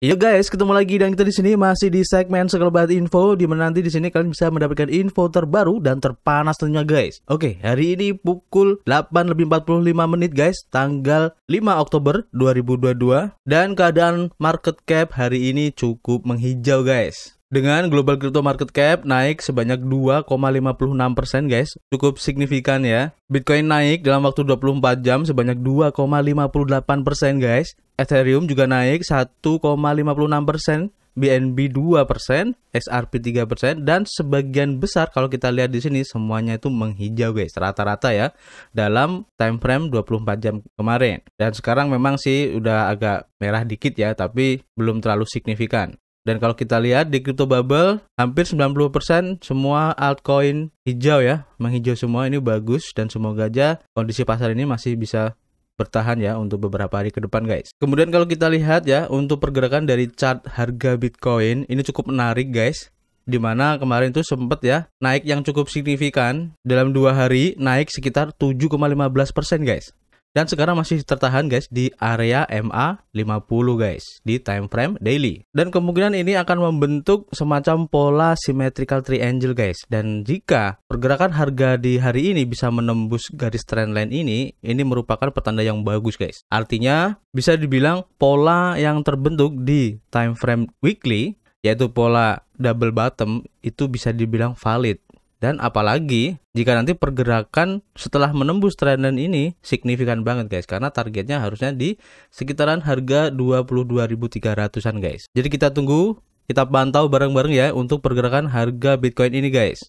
Yo iya, guys, ketemu lagi dan kita di sini masih di segmen sekelebat info di mana nanti di sini kalian bisa mendapatkan info terbaru dan terpanas tentunya guys. Oke, hari ini pukul 8 lebih 45 menit guys, tanggal 5 Oktober 2022 dan keadaan market cap hari ini cukup menghijau guys. Dengan global crypto market cap naik sebanyak 2,56% guys, cukup signifikan ya. Bitcoin naik dalam waktu 24 jam sebanyak 2,58% guys. Ethereum juga naik 1,56 BNB 2 persen, XRP 3 dan sebagian besar kalau kita lihat di sini semuanya itu menghijau guys, rata-rata ya dalam time frame 24 jam kemarin. Dan sekarang memang sih udah agak merah dikit ya, tapi belum terlalu signifikan. Dan kalau kita lihat di crypto bubble, hampir 90% semua altcoin hijau ya, menghijau semua ini bagus dan semoga aja kondisi pasar ini masih bisa bertahan ya untuk beberapa hari ke depan guys. Kemudian kalau kita lihat ya untuk pergerakan dari chart harga Bitcoin ini cukup menarik guys dimana kemarin tuh sempet ya naik yang cukup signifikan dalam dua hari naik sekitar 7,15% guys dan sekarang masih tertahan guys di area MA 50 guys di time frame daily dan kemungkinan ini akan membentuk semacam pola symmetrical triangle guys dan jika pergerakan harga di hari ini bisa menembus garis trendline ini ini merupakan pertanda yang bagus guys artinya bisa dibilang pola yang terbentuk di time frame weekly yaitu pola double bottom itu bisa dibilang valid dan apalagi jika nanti pergerakan setelah menembus trendline ini signifikan banget guys karena targetnya harusnya di sekitaran harga 22.300-an guys. Jadi kita tunggu, kita pantau bareng-bareng ya untuk pergerakan harga Bitcoin ini guys.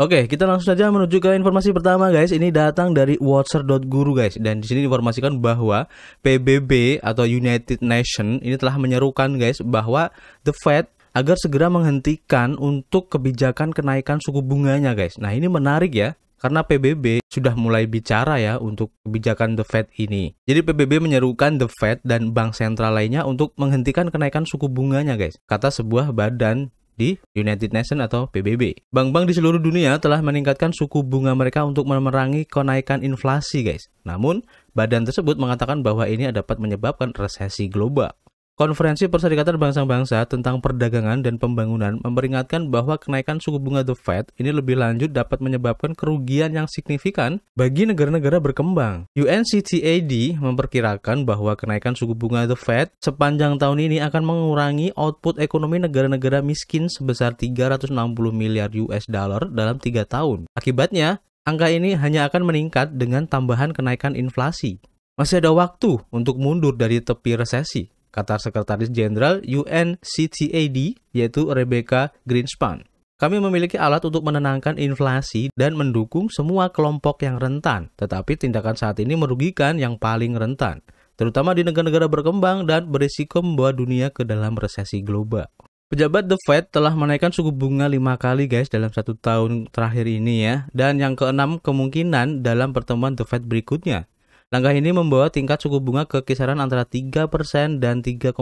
Oke, kita langsung saja menuju ke informasi pertama guys. Ini datang dari watcher.guru guys dan di sini informasikan bahwa PBB atau United Nation ini telah menyerukan guys bahwa the Fed agar segera menghentikan untuk kebijakan kenaikan suku bunganya guys. Nah ini menarik ya karena PBB sudah mulai bicara ya untuk kebijakan The Fed ini. Jadi PBB menyerukan The Fed dan bank sentral lainnya untuk menghentikan kenaikan suku bunganya guys, kata sebuah badan di United Nations atau PBB. Bank-bank di seluruh dunia telah meningkatkan suku bunga mereka untuk memerangi kenaikan inflasi guys. Namun, badan tersebut mengatakan bahwa ini dapat menyebabkan resesi global. Konferensi Perserikatan Bangsa-Bangsa tentang Perdagangan dan Pembangunan memperingatkan bahwa kenaikan suku bunga The Fed ini lebih lanjut dapat menyebabkan kerugian yang signifikan bagi negara-negara berkembang. UNCTAD memperkirakan bahwa kenaikan suku bunga The Fed sepanjang tahun ini akan mengurangi output ekonomi negara-negara miskin sebesar 360 miliar US dollar dalam tiga tahun. Akibatnya, angka ini hanya akan meningkat dengan tambahan kenaikan inflasi. Masih ada waktu untuk mundur dari tepi resesi kata Sekretaris Jenderal UNCTAD, yaitu Rebecca Greenspan. Kami memiliki alat untuk menenangkan inflasi dan mendukung semua kelompok yang rentan, tetapi tindakan saat ini merugikan yang paling rentan, terutama di negara-negara berkembang dan berisiko membawa dunia ke dalam resesi global. Pejabat The Fed telah menaikkan suku bunga lima kali guys dalam satu tahun terakhir ini ya. Dan yang keenam kemungkinan dalam pertemuan The Fed berikutnya. Langkah ini membawa tingkat suku bunga ke kisaran antara 3% dan 3,25%.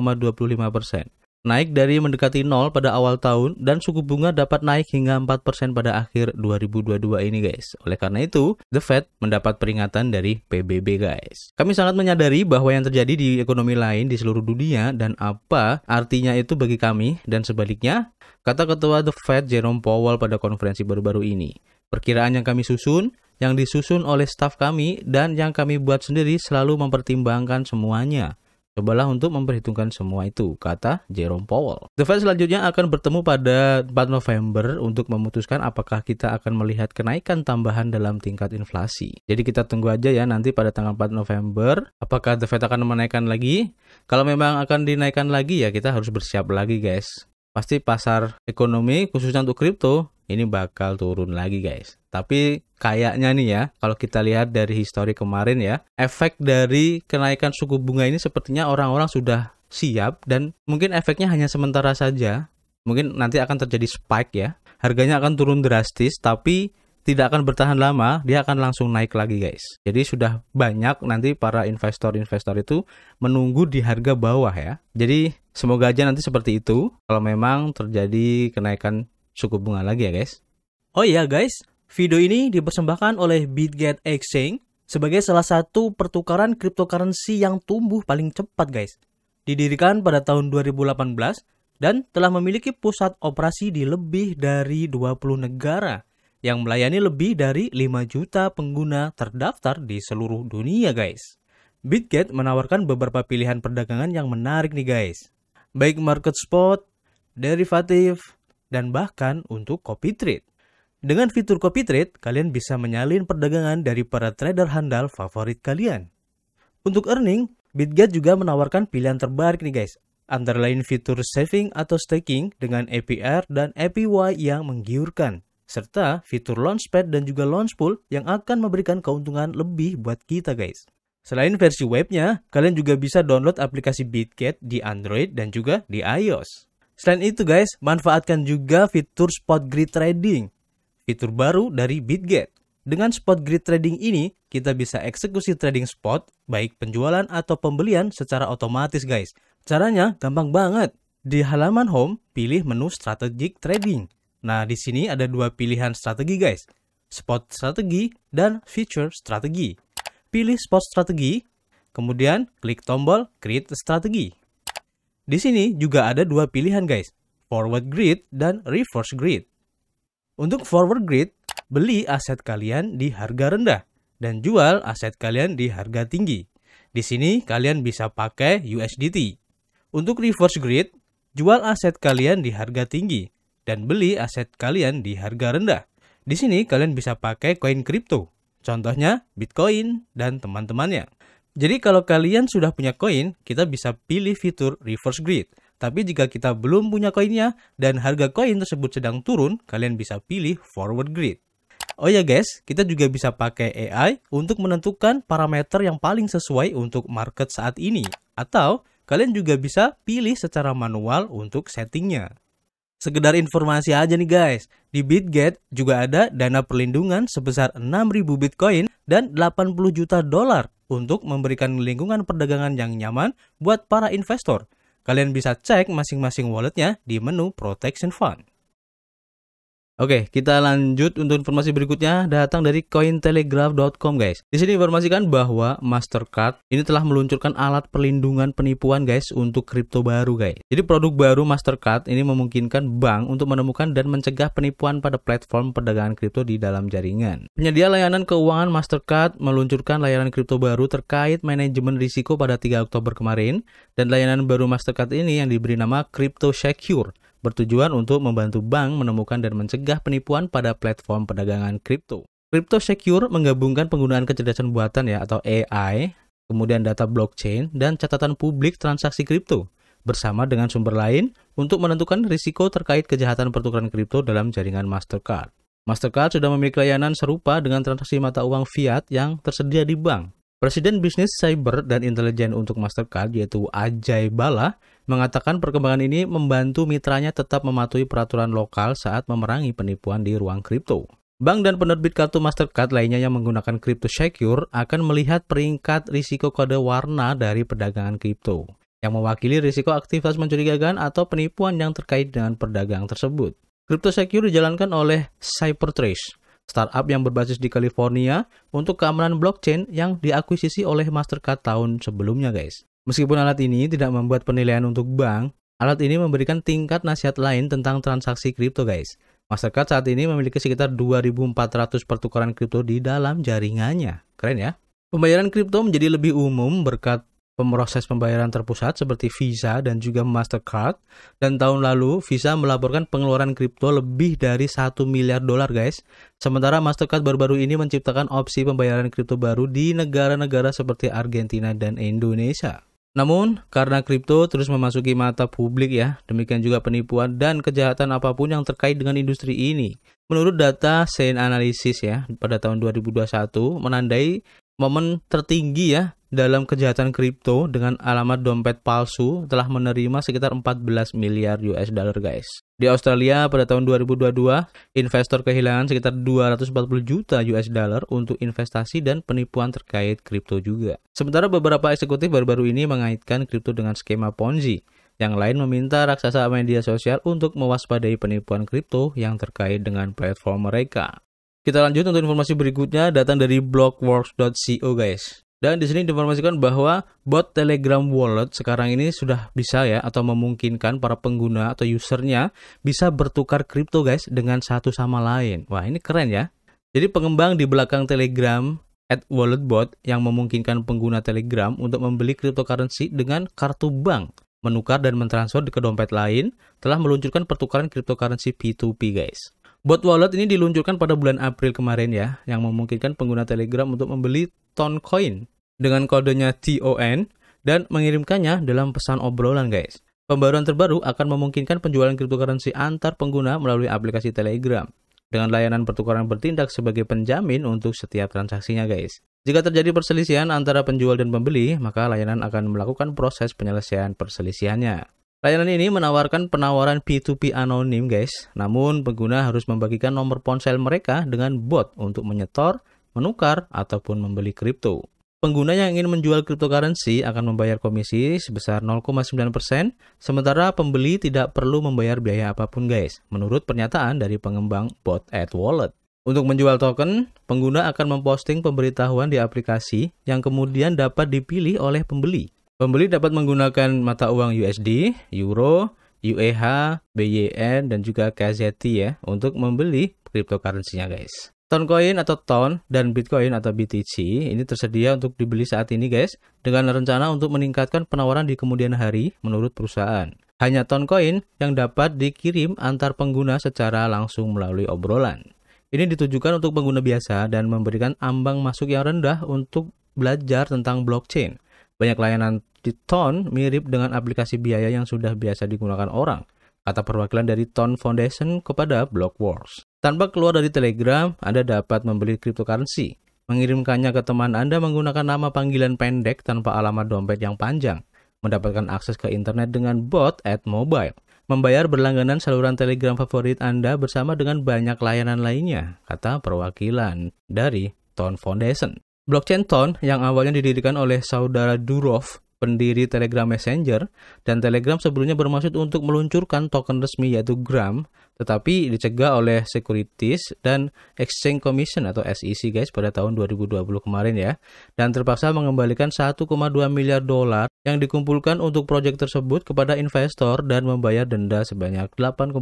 Naik dari mendekati 0 pada awal tahun dan suku bunga dapat naik hingga 4% pada akhir 2022 ini guys. Oleh karena itu, The Fed mendapat peringatan dari PBB guys. Kami sangat menyadari bahwa yang terjadi di ekonomi lain di seluruh dunia dan apa artinya itu bagi kami dan sebaliknya, kata ketua The Fed Jerome Powell pada konferensi baru-baru ini. Perkiraan yang kami susun, yang disusun oleh staf kami, dan yang kami buat sendiri selalu mempertimbangkan semuanya. Cobalah untuk memperhitungkan semua itu, kata Jerome Powell. The Fed selanjutnya akan bertemu pada 4 November untuk memutuskan apakah kita akan melihat kenaikan tambahan dalam tingkat inflasi. Jadi kita tunggu aja ya nanti pada tanggal 4 November, apakah The Fed akan menaikkan lagi? Kalau memang akan dinaikkan lagi ya kita harus bersiap lagi guys. Pasti pasar ekonomi khususnya untuk kripto ini bakal turun lagi guys. Tapi kayaknya nih ya, kalau kita lihat dari histori kemarin ya, efek dari kenaikan suku bunga ini sepertinya orang-orang sudah siap dan mungkin efeknya hanya sementara saja. Mungkin nanti akan terjadi spike ya. Harganya akan turun drastis tapi tidak akan bertahan lama, dia akan langsung naik lagi guys. Jadi sudah banyak nanti para investor-investor itu menunggu di harga bawah ya. Jadi semoga aja nanti seperti itu kalau memang terjadi kenaikan suku bunga lagi ya guys. Oh iya guys, video ini dipersembahkan oleh BitGet Exchange sebagai salah satu pertukaran cryptocurrency yang tumbuh paling cepat guys. Didirikan pada tahun 2018 dan telah memiliki pusat operasi di lebih dari 20 negara yang melayani lebih dari 5 juta pengguna terdaftar di seluruh dunia guys. BitGet menawarkan beberapa pilihan perdagangan yang menarik nih guys. Baik market spot, derivatif, dan bahkan untuk copy trade. Dengan fitur copy trade, kalian bisa menyalin perdagangan dari para trader handal favorit kalian. Untuk earning, BitGet juga menawarkan pilihan terbaik nih guys, antara lain fitur saving atau staking dengan APR dan APY yang menggiurkan, serta fitur launchpad dan juga launch pool yang akan memberikan keuntungan lebih buat kita guys. Selain versi webnya, kalian juga bisa download aplikasi BitGet di Android dan juga di iOS. Selain itu guys, manfaatkan juga fitur spot grid trading, fitur baru dari BitGet. Dengan spot grid trading ini, kita bisa eksekusi trading spot, baik penjualan atau pembelian secara otomatis guys. Caranya gampang banget. Di halaman home, pilih menu strategic trading. Nah, di sini ada dua pilihan strategi guys, spot strategi dan feature strategi. Pilih spot strategi, kemudian klik tombol create strategi. Di sini juga ada dua pilihan guys, forward grid dan reverse grid. Untuk forward grid, beli aset kalian di harga rendah dan jual aset kalian di harga tinggi. Di sini kalian bisa pakai USDT. Untuk reverse grid, jual aset kalian di harga tinggi dan beli aset kalian di harga rendah. Di sini kalian bisa pakai koin kripto, contohnya Bitcoin dan teman-temannya. Jadi kalau kalian sudah punya koin, kita bisa pilih fitur reverse grid. Tapi jika kita belum punya koinnya dan harga koin tersebut sedang turun, kalian bisa pilih forward grid. Oh ya guys, kita juga bisa pakai AI untuk menentukan parameter yang paling sesuai untuk market saat ini. Atau kalian juga bisa pilih secara manual untuk settingnya. Sekedar informasi aja nih guys, di BitGet juga ada dana perlindungan sebesar 6.000 Bitcoin dan 80 juta dolar untuk memberikan lingkungan perdagangan yang nyaman buat para investor. Kalian bisa cek masing-masing walletnya di menu Protection Fund. Oke, kita lanjut untuk informasi berikutnya datang dari cointelegraph.com guys. Di sini informasikan bahwa Mastercard ini telah meluncurkan alat perlindungan penipuan guys untuk kripto baru guys. Jadi produk baru Mastercard ini memungkinkan bank untuk menemukan dan mencegah penipuan pada platform perdagangan kripto di dalam jaringan. Penyedia layanan keuangan Mastercard meluncurkan layanan kripto baru terkait manajemen risiko pada 3 Oktober kemarin dan layanan baru Mastercard ini yang diberi nama Crypto Secure bertujuan untuk membantu bank menemukan dan mencegah penipuan pada platform perdagangan kripto. Crypto Secure menggabungkan penggunaan kecerdasan buatan ya atau AI, kemudian data blockchain dan catatan publik transaksi kripto bersama dengan sumber lain untuk menentukan risiko terkait kejahatan pertukaran kripto dalam jaringan Mastercard. Mastercard sudah memiliki layanan serupa dengan transaksi mata uang fiat yang tersedia di bank, Presiden Bisnis Cyber dan Intelijen untuk Mastercard yaitu Ajay Bala mengatakan perkembangan ini membantu mitranya tetap mematuhi peraturan lokal saat memerangi penipuan di ruang kripto. Bank dan penerbit kartu Mastercard lainnya yang menggunakan kripto secure akan melihat peringkat risiko kode warna dari perdagangan kripto yang mewakili risiko aktivitas mencurigakan atau penipuan yang terkait dengan perdagangan tersebut. Kripto Secure dijalankan oleh CyberTrace, startup yang berbasis di California untuk keamanan blockchain yang diakuisisi oleh Mastercard tahun sebelumnya guys. Meskipun alat ini tidak membuat penilaian untuk bank, alat ini memberikan tingkat nasihat lain tentang transaksi kripto guys. Mastercard saat ini memiliki sekitar 2.400 pertukaran kripto di dalam jaringannya. Keren ya? Pembayaran kripto menjadi lebih umum berkat Pemroses pembayaran terpusat seperti Visa dan juga Mastercard. Dan tahun lalu Visa melaporkan pengeluaran kripto lebih dari 1 miliar dolar guys. Sementara Mastercard baru-baru ini menciptakan opsi pembayaran kripto baru di negara-negara seperti Argentina dan Indonesia. Namun, karena kripto terus memasuki mata publik ya, demikian juga penipuan dan kejahatan apapun yang terkait dengan industri ini. Menurut data Sein Analysis ya, pada tahun 2021 menandai momen tertinggi ya dalam kejahatan kripto dengan alamat dompet palsu telah menerima sekitar 14 miliar US dollar guys. Di Australia pada tahun 2022, investor kehilangan sekitar 240 juta US dollar untuk investasi dan penipuan terkait kripto juga. Sementara beberapa eksekutif baru-baru ini mengaitkan kripto dengan skema Ponzi. Yang lain meminta raksasa media sosial untuk mewaspadai penipuan kripto yang terkait dengan platform mereka. Kita lanjut untuk informasi berikutnya datang dari blogworks.co guys. Dan di sini diinformasikan bahwa bot Telegram Wallet sekarang ini sudah bisa ya atau memungkinkan para pengguna atau usernya bisa bertukar kripto guys dengan satu sama lain. Wah ini keren ya. Jadi pengembang di belakang Telegram at Wallet Bot yang memungkinkan pengguna Telegram untuk membeli cryptocurrency dengan kartu bank, menukar dan mentransfer ke dompet lain telah meluncurkan pertukaran cryptocurrency P2P guys. Bot Wallet ini diluncurkan pada bulan April kemarin ya, yang memungkinkan pengguna Telegram untuk membeli ton coin dengan kodenya TON dan mengirimkannya dalam pesan obrolan guys. Pembaruan terbaru akan memungkinkan penjualan cryptocurrency antar pengguna melalui aplikasi Telegram dengan layanan pertukaran bertindak sebagai penjamin untuk setiap transaksinya guys. Jika terjadi perselisihan antara penjual dan pembeli, maka layanan akan melakukan proses penyelesaian perselisihannya. Layanan ini menawarkan penawaran P2P anonim, guys. Namun, pengguna harus membagikan nomor ponsel mereka dengan bot untuk menyetor, menukar, ataupun membeli kripto. Pengguna yang ingin menjual cryptocurrency akan membayar komisi sebesar 0,9%, sementara pembeli tidak perlu membayar biaya apapun, guys, menurut pernyataan dari pengembang bot at wallet. Untuk menjual token, pengguna akan memposting pemberitahuan di aplikasi yang kemudian dapat dipilih oleh pembeli. Pembeli dapat menggunakan mata uang USD, Euro, UEH, BYN, dan juga KZT ya untuk membeli cryptocurrency-nya guys. Toncoin atau Ton dan Bitcoin atau BTC ini tersedia untuk dibeli saat ini guys dengan rencana untuk meningkatkan penawaran di kemudian hari menurut perusahaan. Hanya Toncoin yang dapat dikirim antar pengguna secara langsung melalui obrolan. Ini ditujukan untuk pengguna biasa dan memberikan ambang masuk yang rendah untuk belajar tentang blockchain. Banyak layanan di Ton mirip dengan aplikasi biaya yang sudah biasa digunakan orang, kata perwakilan dari Ton Foundation kepada Blockworks. Tanpa keluar dari Telegram, Anda dapat membeli cryptocurrency, mengirimkannya ke teman Anda menggunakan nama panggilan pendek tanpa alamat dompet yang panjang, mendapatkan akses ke internet dengan bot at mobile, membayar berlangganan saluran Telegram favorit Anda bersama dengan banyak layanan lainnya, kata perwakilan dari Ton Foundation. Blockchain Ton yang awalnya didirikan oleh saudara Durov pendiri Telegram Messenger, dan Telegram sebelumnya bermaksud untuk meluncurkan token resmi yaitu Gram, tetapi dicegah oleh Securities dan Exchange Commission atau SEC guys pada tahun 2020 kemarin ya, dan terpaksa mengembalikan 1,2 miliar dolar yang dikumpulkan untuk proyek tersebut kepada investor dan membayar denda sebanyak 18,5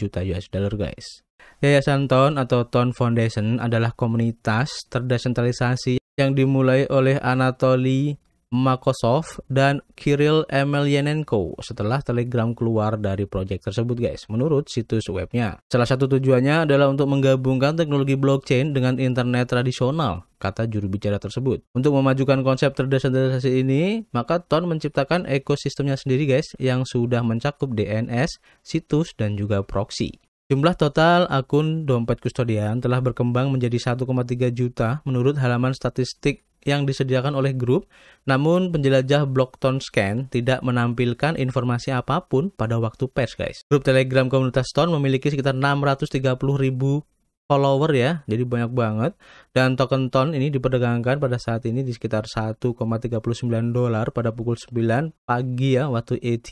juta US dollar guys. Yayasan TON atau TON Foundation adalah komunitas terdesentralisasi yang dimulai oleh Anatoly Makosov dan Kirill Emelianenko setelah Telegram keluar dari proyek tersebut guys menurut situs webnya. Salah satu tujuannya adalah untuk menggabungkan teknologi blockchain dengan internet tradisional kata juru bicara tersebut. Untuk memajukan konsep terdesentralisasi ini, maka Ton menciptakan ekosistemnya sendiri guys yang sudah mencakup DNS, situs, dan juga proxy. Jumlah total akun dompet kustodian telah berkembang menjadi 1,3 juta menurut halaman statistik yang disediakan oleh grup, namun penjelajah Blockton Scan tidak menampilkan informasi apapun pada waktu pers, guys. Grup Telegram komunitas Ton memiliki sekitar 630 ribu follower ya, jadi banyak banget. Dan token Ton ini diperdagangkan pada saat ini di sekitar 1,39 dolar pada pukul 9 pagi ya waktu ET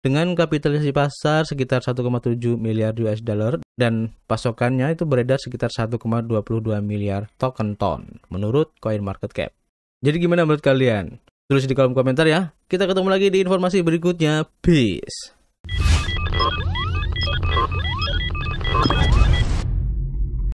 dengan kapitalisasi pasar sekitar 1,7 miliar US dollar dan pasokannya itu beredar sekitar 1,22 miliar token ton menurut CoinMarketCap. Jadi gimana menurut kalian? Tulis di kolom komentar ya. Kita ketemu lagi di informasi berikutnya. Peace.